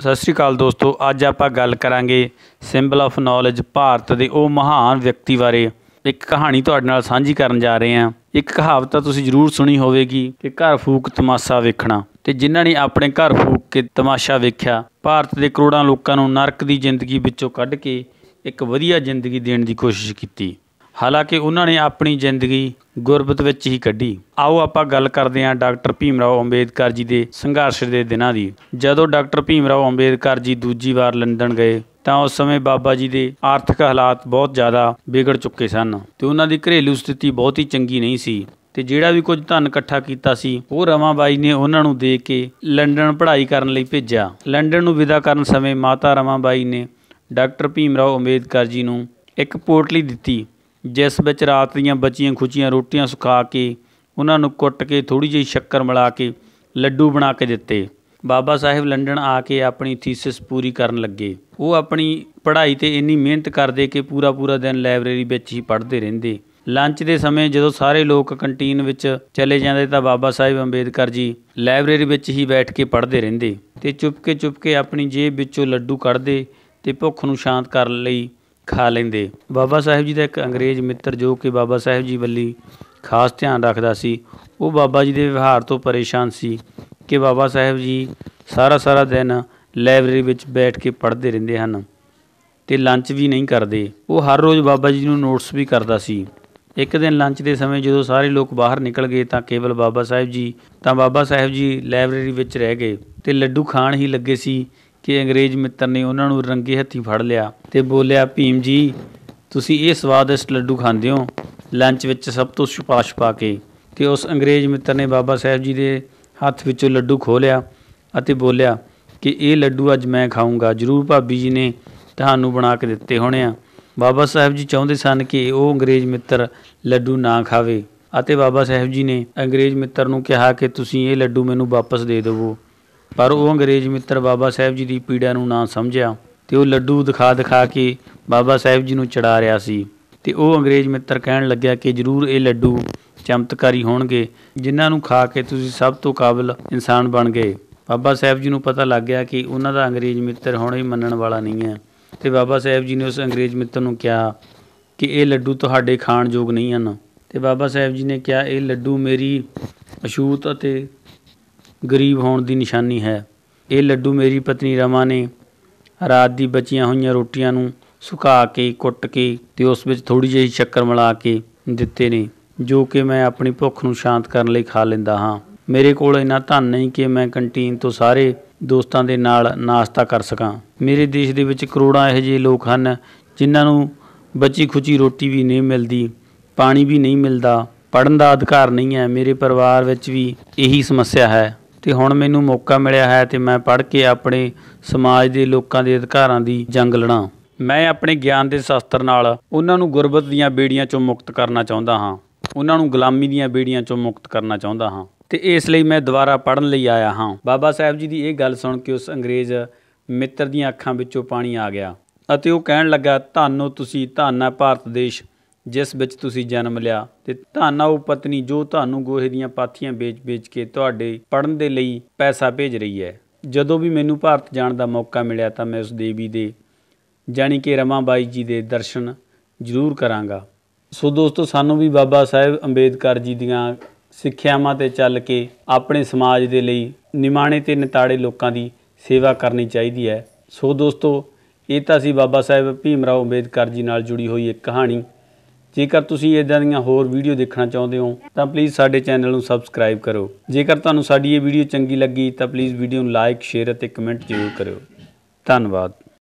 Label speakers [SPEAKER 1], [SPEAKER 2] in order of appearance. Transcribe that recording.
[SPEAKER 1] ਸਤਿ ਸ਼੍ਰੀ ਅਕਾਲ ਦੋਸਤੋ ਅੱਜ ਆਪਾਂ ਗੱਲ ਕਰਾਂਗੇ ਸਿੰਬਲ ਆਫ ਨੌਲੇਜ ਭਾਰਤ ਦੇ ਉਹ ਮਹਾਨ ਵਿਅਕਤੀ ਬਾਰੇ ਇੱਕ ਕਹਾਣੀ ਤੁਹਾਡੇ ਨਾਲ ਸਾਂਝੀ ਕਰਨ ਜਾ ਰਹੇ ਹਾਂ ਇੱਕ ਕਹਾਵਤ ਤਾਂ ਤੁਸੀਂ ਜ਼ਰੂਰ ਸੁਣੀ ਹੋਵੇਗੀ ਕਿ ਘਰ ਫੂਕ ਤਮਾਸ਼ਾ ਵੇਖਣਾ ਤੇ ਜਿਨ੍ਹਾਂ ਨੇ ਆਪਣੇ ਘਰ ਫੂਕ ਕੇ ਤਮਾਸ਼ਾ ਵੇਖਿਆ ਭਾਰਤ ਦੇ ਕਰੋੜਾਂ ਲੋਕਾਂ ਨੂੰ ਨਰਕ ਦੀ ਜ਼ਿੰਦਗੀ ਵਿੱਚੋਂ ਕੱਢ ਕੇ ਇੱਕ ਵਧੀਆ ਜ਼ਿੰਦਗੀ ਦੇਣ ਦੀ ਕੋਸ਼ਿਸ਼ ਕੀਤੀ ਹਾਲਾਂਕਿ ਉਹਨਾਂ ਨੇ ਆਪਣੀ ਜ਼ਿੰਦਗੀ ਗੁਰਬਤ ਵਿੱਚ ਹੀ ਕੱਢੀ ਆਓ ਆਪਾਂ ਗੱਲ ਕਰਦੇ ਹਾਂ ਡਾਕਟਰ ਭੀਮ ਰਾਓ ਅੰਬੇਦਕਰ ਜੀ ਦੇ ਸੰਘਰਸ਼ ਦੇ ਦਿਨਾਂ ਦੀ ਜਦੋਂ ਡਾਕਟਰ ਭੀਮ ਰਾਓ ਅੰਬੇਦਕਰ ਜੀ ਦੂਜੀ ਵਾਰ ਲੰਡਨ ਗਏ ਤਾਂ ਉਸ ਸਮੇਂ ਬਾਬਾ ਜੀ ਦੇ ਆਰਥਿਕ ਹਾਲਾਤ ਬਹੁਤ ਜ਼ਿਆਦਾ ਵਿਗੜ ਚੁੱਕੇ ਸਨ ਤੇ ਉਹਨਾਂ ਦੀ ਘਰੇਲੂ ਸਥਿਤੀ ਬਹੁਤ ਹੀ ਚੰਗੀ ਨਹੀਂ ਸੀ ਤੇ ਜਿਹੜਾ ਵੀ ਕੁਝ ਧਨ ਇਕੱਠਾ ਕੀਤਾ ਸੀ ਉਹ ਰਮਾਬਾਈ ਨੇ ਉਹਨਾਂ ਨੂੰ ਦੇ ਕੇ ਲੰਡਨ ਪੜ੍ਹਾਈ ਕਰਨ ਲਈ ਭੇਜਿਆ ਲੰਡਨ ਨੂੰ ਵਿਦਾ ਕਰਨ ਸਮੇਂ ਮਾਤਾ ਰਮਾਬਾਈ ਨੇ ਡਾਕਟਰ ਭੀਮ ਰਾਓ ਅੰਬੇਦਕਰ ਜੀ ਨੂੰ ਇੱਕ ਪੋਟਲੀ ਦਿੱਤੀ ਜਿਸ ਵਿੱਚ ਰਾਤ ਦੀਆਂ ਬਚੀਆਂ ਖੁਚੀਆਂ ਰੋਟੀਆਂ ਸੁਕਾ ਕੇ ਉਹਨਾਂ ਨੂੰ ਕੁੱਟ ਕੇ ਥੋੜੀ ਜਿਹੀ ਸ਼ੱਕਰ ਮਿਲਾ ਕੇ ਲੱਡੂ ਬਣਾ ਕੇ ਦਿੱਤੇ ਬਾਬਾ ਸਾਹਿਬ ਲੰਡਨ ਆ ਕੇ ਆਪਣੀ ਥੀਸਿਸ ਪੂਰੀ ਕਰਨ ਲੱਗੇ ਉਹ ਆਪਣੀ ਪੜ੍ਹਾਈ ਤੇ ਇੰਨੀ ਮਿਹਨਤ ਕਰਦੇ ਕਿ ਪੂਰਾ ਪੂਰਾ ਦਿਨ ਲਾਇਬ੍ਰੇਰੀ ਵਿੱਚ ਹੀ ਪੜ੍ਹਦੇ ਰਹਿੰਦੇ ਲੰਚ ਦੇ ਸਮੇਂ ਜਦੋਂ ਸਾਰੇ ਲੋਕ ਕੰਟੀਨ ਵਿੱਚ ਚਲੇ ਜਾਂਦੇ ਤਾਂ ਬਾਬਾ ਸਾਹਿਬ ਅੰਬੇਦਕਰ ਜੀ ਲਾਇਬ੍ਰੇਰੀ ਵਿੱਚ ਹੀ ਬੈਠ ਕੇ ਪੜ੍ਹਦੇ ਰਹਿੰਦੇ ਤੇ ਚੁੱਪ ਕੇ ਆਪਣੀ ਜੇਬ ਵਿੱਚੋਂ ਲੱਡੂ ਕੱਢਦੇ ਤੇ ਭੁੱਖ ਨੂੰ ਸ਼ਾਂਤ ਕਰਨ ਲਈ ਖਾ ਲੈਂਦੇ ਬਾਬਾ ਸਾਹਿਬ ਜੀ ਦਾ ਇੱਕ ਅੰਗਰੇਜ਼ ਮਿੱਤਰ ਜੋ ਕਿ ਬਾਬਾ ਸਾਹਿਬ ਜੀ ਵੱਲੀ ਖਾਸ ਧਿਆਨ ਰੱਖਦਾ ਸੀ ਉਹ ਬਾਬਾ ਜੀ ਦੇ ਵਿਵਹਾਰ ਤੋਂ ਪਰੇਸ਼ਾਨ ਸੀ ਕਿ ਬਾਬਾ ਸਾਹਿਬ ਜੀ ਸਾਰਾ ਸਾਰਾ ਦਿਨ ਲਾਇਬ੍ਰੇਰੀ ਵਿੱਚ ਬੈਠ ਕੇ ਪੜ੍ਹਦੇ ਰਹਿੰਦੇ ਹਨ ਤੇ ਲੰਚ ਵੀ ਨਹੀਂ ਕਰਦੇ ਉਹ ਹਰ ਰੋਜ਼ ਬਾਬਾ ਜੀ ਨੂੰ ਨੋਟਸ ਵੀ ਕਰਦਾ ਸੀ ਇੱਕ ਦਿਨ ਲੰਚ ਦੇ ਸਮੇਂ ਜਦੋਂ ਸਾਰੇ ਲੋਕ ਬਾਹਰ ਨਿਕਲ ਗਏ ਤਾਂ ਕੇਵਲ ਬਾਬਾ ਸਾਹਿਬ ਜੀ ਤਾਂ ਬਾਬਾ ਸਾਹਿਬ ਜੀ ਲਾਇਬ੍ਰੇਰੀ ਵਿੱਚ ਰਹਿ ਗਏ ਤੇ ਲੱਡੂ ਖਾਣ ਹੀ ਲੱਗੇ ਸੀ ਕਿ ਅੰਗਰੇਜ਼ ਮਿੱਤਰ ਨੇ ਉਹਨਾਂ ਨੂੰ ਰੰਗੇ ਹੱਥੀ ਫੜ ਲਿਆ ਤੇ ਬੋਲਿਆ ਭੀਮ ਜੀ ਤੁਸੀਂ ਇਹ ਸਵਾਦਿਸ਼ਟ ਲੱਡੂ ਖਾਂਦੇ ਹੋ ਲੰਚ ਵਿੱਚ ਸਭ ਤੋਂ ਸੁਪਾਸ਼ ਪਾ ਕੇ ਤੇ ਉਸ ਅੰਗਰੇਜ਼ ਮਿੱਤਰ ਨੇ ਬਾਬਾ ਸਾਹਿਬ ਜੀ ਦੇ ਹੱਥ ਵਿੱਚੋਂ ਲੱਡੂ ਖੋ ਲਿਆ ਅਤੇ ਬੋਲਿਆ ਕਿ ਇਹ ਲੱਡੂ ਅੱਜ ਮੈਂ ਖਾਊਂਗਾ ਜ਼ਰੂਰ ਭਾਬੀ ਜੀ ਨੇ ਤੁਹਾਨੂੰ ਬਣਾ ਕੇ ਦਿੱਤੇ ਹੋਣੇ ਆ ਬਾਬਾ ਸਾਹਿਬ ਜੀ ਚਾਹੁੰਦੇ ਸਨ ਕਿ ਉਹ ਅੰਗਰੇਜ਼ ਮਿੱਤਰ ਲੱਡੂ ਨਾ ਖਾਵੇ ਅਤੇ ਬਾਬਾ ਸਾਹਿਬ ਜੀ ਨੇ ਅੰਗਰੇਜ਼ ਮਿੱਤਰ ਨੂੰ ਕਿਹਾ ਕਿ ਤੁਸੀਂ ਇਹ ਲੱਡੂ ਮੈਨੂੰ ਵਾਪਸ ਦੇ ਦਿਵੋ ਪਰ ਉਹ ਅੰਗਰੇਜ਼ ਮਿੱਤਰ ਬਾਬਾ ਸਾਹਿਬ ਜੀ ਦੀ ਪੀੜਾ ਨੂੰ ਨਾ ਸਮਝਿਆ ਤੇ ਉਹ ਲੱਡੂ ਦਿਖਾ ਦਿਖਾ ਕੇ ਬਾਬਾ ਸਾਹਿਬ ਜੀ ਨੂੰ ਚੜਾ ਰਿਹਾ ਸੀ ਤੇ ਉਹ ਅੰਗਰੇਜ਼ ਮਿੱਤਰ ਕਹਿਣ ਲੱਗਿਆ ਕਿ ਜ਼ਰੂਰ ਇਹ ਲੱਡੂ ਚਮਤਕਾਰੀ ਹੋਣਗੇ ਜਿਨ੍ਹਾਂ ਨੂੰ ਖਾ ਕੇ ਤੁਸੀਂ ਸਭ ਤੋਂ ਕਾਬਿਲ ਇਨਸਾਨ ਬਣ ਗਏ ਬਾਬਾ ਸਾਹਿਬ ਜੀ ਨੂੰ ਪਤਾ ਲੱਗ ਗਿਆ ਕਿ ਉਹਨਾਂ ਦਾ ਅੰਗਰੇਜ਼ ਮਿੱਤਰ ਹੁਣ ਹੀ ਮੰਨਣ ਵਾਲਾ ਨਹੀਂ ਹੈ ਤੇ ਬਾਬਾ ਸਾਹਿਬ ਜੀ ਨੇ ਉਸ ਅੰਗਰੇਜ਼ ਮਿੱਤਰ ਨੂੰ ਕਿਹਾ ਕਿ ਇਹ ਲੱਡੂ ਤੁਹਾਡੇ ਖਾਣ ਯੋਗ ਨਹੀਂ ਹਨ ਤੇ ਬਾਬਾ ਸਾਹਿਬ ਜੀ ਨੇ ਕਿਹਾ ਇਹ ਲੱਡੂ ਮੇਰੀ ਅਸ਼ੂਤ ਅਤੇ ਗਰੀਬ ਹੋਣ ਦੀ ਨਿਸ਼ਾਨੀ ਹੈ ਇਹ ਲੱਡੂ ਮੇਰੀ ਪਤਨੀ ਰਮਾ ਨੇ ਰਾਤ ਦੀ ਬਚੀਆਂ ਹੋਈਆਂ ਰੋਟੀਆਂ ਨੂੰ ਸੁਕਾ ਕੇ ਕੁੱਟ ਕੇ ਤੇ ਉਸ ਵਿੱਚ ਥੋੜੀ ਜਿਹੀ ਸ਼ੱਕਰ ਮਿਲਾ ਕੇ ਦਿੱਤੇ ਨੇ ਜੋ ਕਿ ਮੈਂ ਆਪਣੀ ਭੁੱਖ ਨੂੰ ਸ਼ਾਂਤ ਕਰਨ ਲਈ ਖਾ ਲੈਂਦਾ ਹਾਂ ਮੇਰੇ ਕੋਲ ਇਨਾ ਧਨ ਨਹੀਂ ਕਿ ਮੈਂ ਕੰਟੀਨ ਤੋਂ ਸਾਰੇ ਦੋਸਤਾਂ ਦੇ ਨਾਲ ਨਾਸ਼ਤਾ ਕਰ ਸਕਾਂ ਮੇਰੇ ਦੇਸ਼ ਦੇ ਵਿੱਚ ਕਰੋੜਾਂ ਇਹੋ ਜਿਹੇ ਲੋਕ ਹਨ ਜਿਨ੍ਹਾਂ ਨੂੰ ਬੱਚੀ ਖੁਚੀ ਰੋਟੀ ਵੀ ਨਹੀਂ ਮਿਲਦੀ ਪਾਣੀ ਵੀ ਨਹੀਂ ਮਿਲਦਾ ਪੜਨ ਦਾ ਅਧਿਕਾਰ ਨਹੀਂ ਹੈ ਮੇਰੇ ਪਰਿਵਾਰ ਵਿੱਚ ਵੀ ਇਹੀ ਸਮੱਸਿਆ ਹੈ ਤੇ ਹੁਣ ਮੈਨੂੰ ਮੌਕਾ ਮਿਲਿਆ ਹੈ ਤੇ ਮੈਂ ਪੜ੍ਹ ਕੇ ਆਪਣੇ ਸਮਾਜ ਦੇ ਲੋਕਾਂ ਦੇ ਅਧਿਕਾਰਾਂ ਦੀ ਜੰਗ ਲੜਾਂ ਮੈਂ ਆਪਣੇ ਗਿਆਨ ਦੇ ਸ਼ਸਤਰ ਨਾਲ ਉਹਨਾਂ ਨੂੰ ਗੁਰਬਤ ਦੀਆਂ ਬੇੜੀਆਂ ਚੋਂ ਮੁਕਤ ਕਰਨਾ ਚਾਹੁੰਦਾ ਹਾਂ ਉਹਨਾਂ ਨੂੰ ਗੁਲਾਮੀ ਦੀਆਂ ਬੇੜੀਆਂ ਚੋਂ ਮੁਕਤ ਕਰਨਾ ਚਾਹੁੰਦਾ ਹਾਂ ਤੇ ਇਸ ਲਈ ਮੈਂ ਦੁਬਾਰਾ ਪੜਨ ਲਈ ਆਇਆ ਹਾਂ ਬਾਬਾ ਸਾਹਿਬ ਜੀ ਦੀ ਇਹ ਗੱਲ ਸੁਣ ਕੇ ਉਸ ਅੰਗਰੇਜ਼ ਮਿੱਤਰ ਦੀਆਂ ਅੱਖਾਂ ਵਿੱਚੋਂ ਪਾਣੀ ਆ ਗਿਆ ਅਤੇ ਉਹ ਕਹਿਣ ਲੱਗਾ ਧੰਨੋ ਤੁਸੀਂ ਧੰਨਾ ਭਾਰਤ ਦੇਸ਼ ਜਿਸ ਵਿੱਚ ਤੁਸੀਂ ਜਨਮ ਲਿਆ ਤੇ ਧੰਨ ਆ ਉਹ ਪਤਨੀ ਜੋ ਤੁਹਾਨੂੰ ਗੋਹੇ ਦੀਆਂ ਪਾਥੀਆਂ ਵੇਚ-ਵੇਚ ਕੇ ਤੁਹਾਡੇ ਪੜਨ ਦੇ ਲਈ ਪੈਸਾ ਭੇਜ ਰਹੀ ਹੈ ਜਦੋਂ ਵੀ ਮੈਨੂੰ ਭਾਰਤ ਜਾਣ ਦਾ ਮੌਕਾ ਮਿਲਿਆ ਤਾਂ ਮੈਂ ਉਸ ਦੇਵੀ ਦੇ ਜਾਨੀ ਕਿ ਰਮਾਬਾਈ ਜੀ ਦੇ ਦਰਸ਼ਨ ਜ਼ਰੂਰ ਕਰਾਂਗਾ ਸੋ ਦੋਸਤੋ ਸਾਨੂੰ ਵੀ ਬਾਬਾ ਸਾਹਿਬ ਅੰਬੇਦਕਰ ਜੀ ਦੀਆਂ ਸਿੱਖਿਆਵਾਂ ਤੇ ਚੱਲ ਕੇ ਆਪਣੇ ਸਮਾਜ ਦੇ ਲਈ ਨਿਮਾਣੇ ਤੇ ਨਿਤਾੜੇ ਲੋਕਾਂ ਦੀ ਸੇਵਾ ਕਰਨੀ ਚਾਹੀਦੀ ਹੈ ਸੋ ਦੋਸਤੋ ਇਹ ਤਾਂ ਸੀ ਬਾਬਾ ਸਾਹਿਬ ਭੀਮ ਰਾਓ ਅੰਬੇਦਕਰ ਜੀ ਨਾਲ ਜੁੜੀ ਹੋਈ ਇੱਕ ਕਹਾਣੀ ਜੇਕਰ ਤੁਸੀਂ ਇਦਾਂ ਦੀਆਂ ਹੋਰ ਵੀਡੀਓ ਦੇਖਣਾ ਚਾਹੁੰਦੇ ਹੋ ਤਾਂ ਪਲੀਜ਼ ਸਾਡੇ ਚੈਨਲ ਨੂੰ ਸਬਸਕ੍ਰਾਈਬ ਕਰੋ ਜੇਕਰ ਤੁਹਾਨੂੰ ਸਾਡੀ ਇਹ ਵੀਡੀਓ ਚੰਗੀ ਲੱਗੀ ਤਾਂ ਪਲੀਜ਼ ਵੀਡੀਓ ਨੂੰ ਲਾਈਕ ਸ਼ੇਅਰ ਅਤੇ ਕਮੈਂਟ ਜ਼ਰੂਰ ਕਰਿਓ ਧੰਨਵਾਦ